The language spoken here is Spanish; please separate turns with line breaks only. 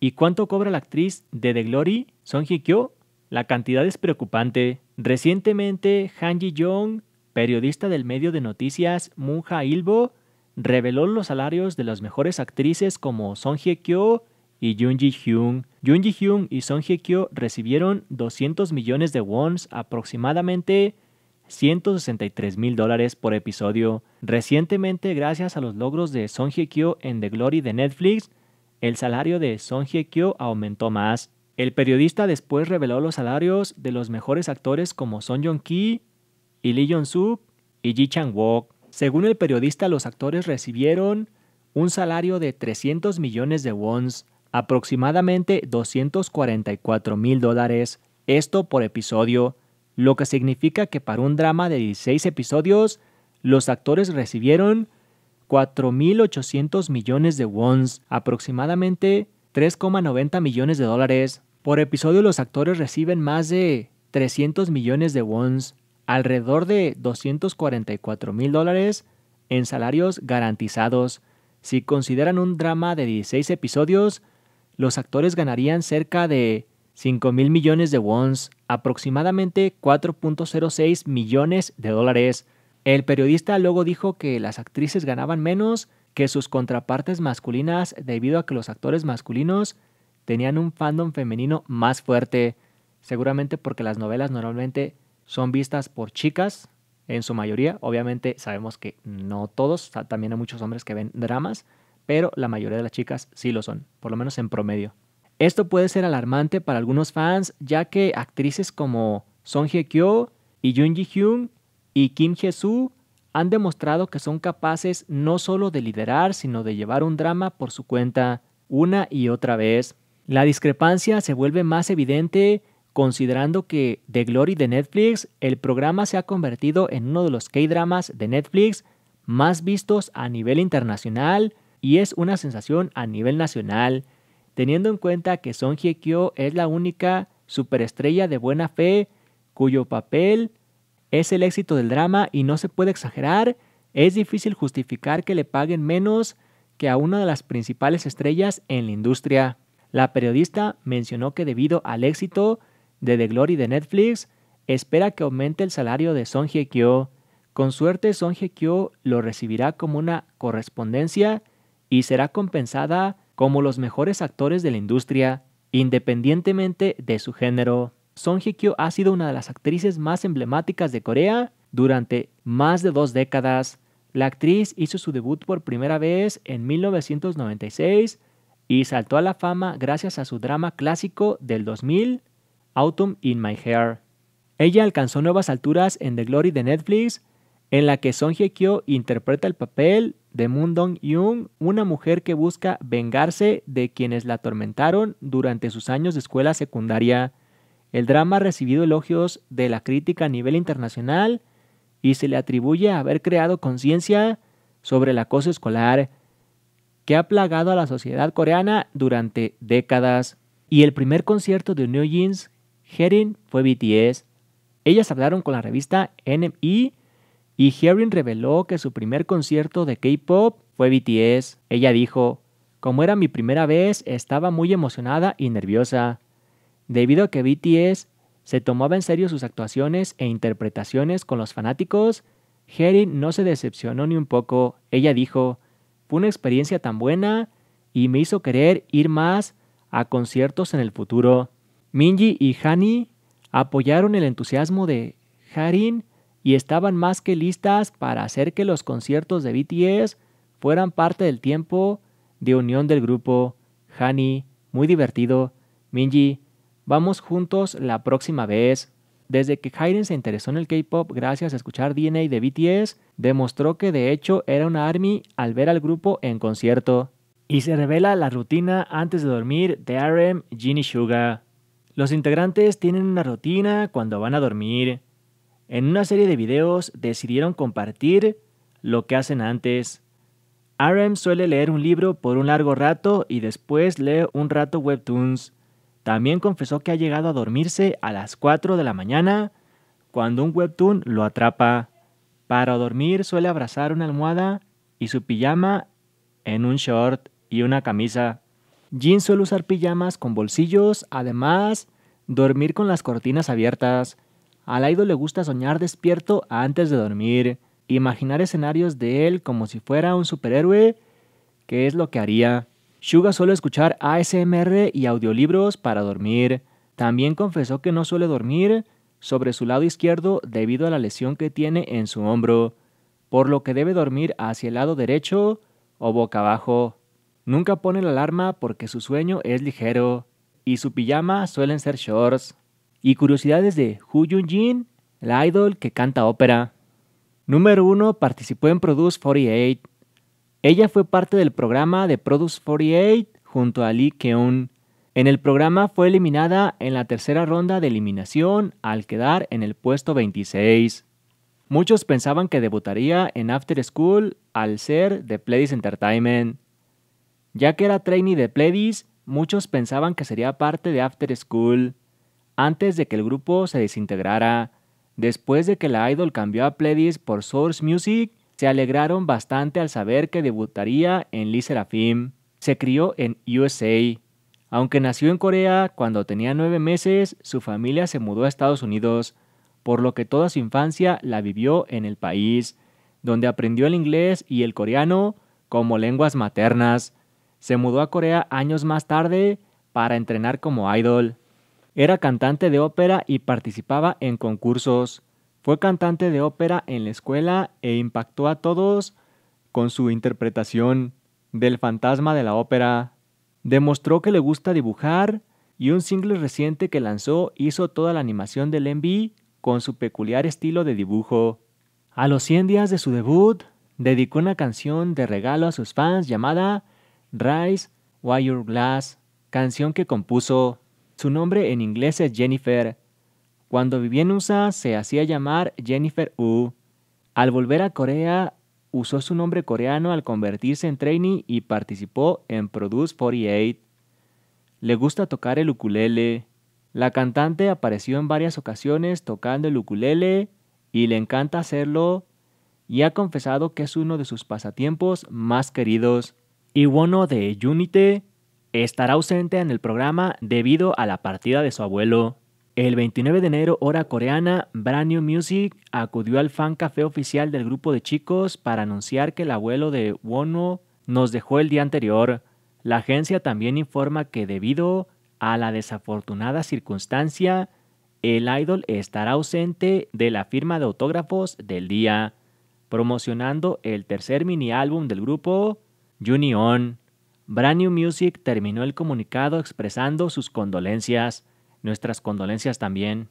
¿Y cuánto cobra la actriz de The Glory, Son Hye-kyo? La cantidad es preocupante. Recientemente, Han Ji-young, periodista del medio de noticias Munja Ilbo, reveló los salarios de las mejores actrices como Son Hye-kyo y Yoon Ji-hyun. Yoon Ji-hyun y Son Hye-kyo recibieron 200 millones de wons, aproximadamente 163 mil dólares por episodio. Recientemente, gracias a los logros de Song Hye-kyo en The Glory de Netflix, el salario de Song Hye-kyo aumentó más. El periodista después reveló los salarios de los mejores actores como Son Jong-ki Lee Jong-soo y Ji Chang-wook. Según el periodista, los actores recibieron un salario de 300 millones de wons, aproximadamente 244 mil dólares, esto por episodio, lo que significa que para un drama de 16 episodios, los actores recibieron 4.800 millones de wons, aproximadamente 3,90 millones de dólares. Por episodio los actores reciben más de 300 millones de wons, alrededor de 244 mil dólares en salarios garantizados. Si consideran un drama de 16 episodios, los actores ganarían cerca de 5 mil millones de wons, aproximadamente 4.06 millones de dólares. El periodista luego dijo que las actrices ganaban menos que sus contrapartes masculinas debido a que los actores masculinos tenían un fandom femenino más fuerte, seguramente porque las novelas normalmente son vistas por chicas, en su mayoría, obviamente sabemos que no todos, también hay muchos hombres que ven dramas, pero la mayoría de las chicas sí lo son, por lo menos en promedio. Esto puede ser alarmante para algunos fans, ya que actrices como Song Hye Kyo y Jung Ji Hyun y Kim Jesu han demostrado que son capaces no solo de liderar, sino de llevar un drama por su cuenta una y otra vez. La discrepancia se vuelve más evidente considerando que The Glory de Netflix, el programa se ha convertido en uno de los K-dramas de Netflix más vistos a nivel internacional y es una sensación a nivel nacional, teniendo en cuenta que Son Hye Kyo es la única superestrella de buena fe cuyo papel es el éxito del drama y no se puede exagerar. Es difícil justificar que le paguen menos que a una de las principales estrellas en la industria. La periodista mencionó que debido al éxito de The Glory de Netflix, espera que aumente el salario de Song Hye-kyo. Con suerte, Song Hye-kyo lo recibirá como una correspondencia y será compensada como los mejores actores de la industria, independientemente de su género. Song Hye-kyo ha sido una de las actrices más emblemáticas de Corea durante más de dos décadas. La actriz hizo su debut por primera vez en 1996 y saltó a la fama gracias a su drama clásico del 2000, Autumn in My Hair. Ella alcanzó nuevas alturas en The Glory de Netflix, en la que Song Hye-kyo interpreta el papel de Moon Dong-yoon, una mujer que busca vengarse de quienes la atormentaron durante sus años de escuela secundaria. El drama ha recibido elogios de la crítica a nivel internacional y se le atribuye haber creado conciencia sobre el acoso escolar que ha plagado a la sociedad coreana durante décadas. Y el primer concierto de New Jeans, Herin, fue BTS. Ellas hablaron con la revista NME y Herin reveló que su primer concierto de K-pop fue BTS. Ella dijo, como era mi primera vez, estaba muy emocionada y nerviosa debido a que BTS se tomaba en serio sus actuaciones e interpretaciones con los fanáticos, Harin no se decepcionó ni un poco. Ella dijo, fue una experiencia tan buena y me hizo querer ir más a conciertos en el futuro. Minji y Hani apoyaron el entusiasmo de Harin y estaban más que listas para hacer que los conciertos de BTS fueran parte del tiempo de unión del grupo. Hani, muy divertido. Minji, Vamos juntos la próxima vez. Desde que Hayden se interesó en el K-pop gracias a escuchar DNA de BTS, demostró que de hecho era una ARMY al ver al grupo en concierto. Y se revela la rutina antes de dormir de RM y Suga. Los integrantes tienen una rutina cuando van a dormir. En una serie de videos decidieron compartir lo que hacen antes. RM suele leer un libro por un largo rato y después lee un rato webtoons. También confesó que ha llegado a dormirse a las 4 de la mañana cuando un webtoon lo atrapa. Para dormir suele abrazar una almohada y su pijama en un short y una camisa. Jin suele usar pijamas con bolsillos, además dormir con las cortinas abiertas. Al laido le gusta soñar despierto antes de dormir, imaginar escenarios de él como si fuera un superhéroe, que es lo que haría. Suga suele escuchar ASMR y audiolibros para dormir. También confesó que no suele dormir sobre su lado izquierdo debido a la lesión que tiene en su hombro, por lo que debe dormir hacia el lado derecho o boca abajo. Nunca pone la alarma porque su sueño es ligero y su pijama suelen ser shorts. Y curiosidades de Hu jun la idol que canta ópera. Número 1 participó en Produce 48. Ella fue parte del programa de Produce 48 junto a Lee Keun. En el programa fue eliminada en la tercera ronda de eliminación al quedar en el puesto 26. Muchos pensaban que debutaría en After School al ser de Pledis Entertainment. Ya que era trainee de Pledis, muchos pensaban que sería parte de After School, antes de que el grupo se desintegrara. Después de que la idol cambió a Pledis por Source Music, se alegraron bastante al saber que debutaría en Lee Serafim. Se crió en USA. Aunque nació en Corea, cuando tenía nueve meses, su familia se mudó a Estados Unidos, por lo que toda su infancia la vivió en el país, donde aprendió el inglés y el coreano como lenguas maternas. Se mudó a Corea años más tarde para entrenar como idol. Era cantante de ópera y participaba en concursos. Fue cantante de ópera en la escuela e impactó a todos con su interpretación del fantasma de la ópera. Demostró que le gusta dibujar y un single reciente que lanzó hizo toda la animación del Envy con su peculiar estilo de dibujo. A los 100 días de su debut, dedicó una canción de regalo a sus fans llamada Rise Wire Glass, canción que compuso. Su nombre en inglés es Jennifer cuando vivía en USA se hacía llamar Jennifer U. Al volver a Corea usó su nombre coreano al convertirse en trainee y participó en Produce 48. Le gusta tocar el ukulele. La cantante apareció en varias ocasiones tocando el ukulele y le encanta hacerlo y ha confesado que es uno de sus pasatiempos más queridos. Iwono de Unite estará ausente en el programa debido a la partida de su abuelo. El 29 de enero, hora coreana, Brand New Music acudió al fan café oficial del grupo de chicos para anunciar que el abuelo de Wono nos dejó el día anterior. La agencia también informa que debido a la desafortunada circunstancia, el idol estará ausente de la firma de autógrafos del día, promocionando el tercer mini álbum del grupo, Union, Brand New Music terminó el comunicado expresando sus condolencias Nuestras condolencias también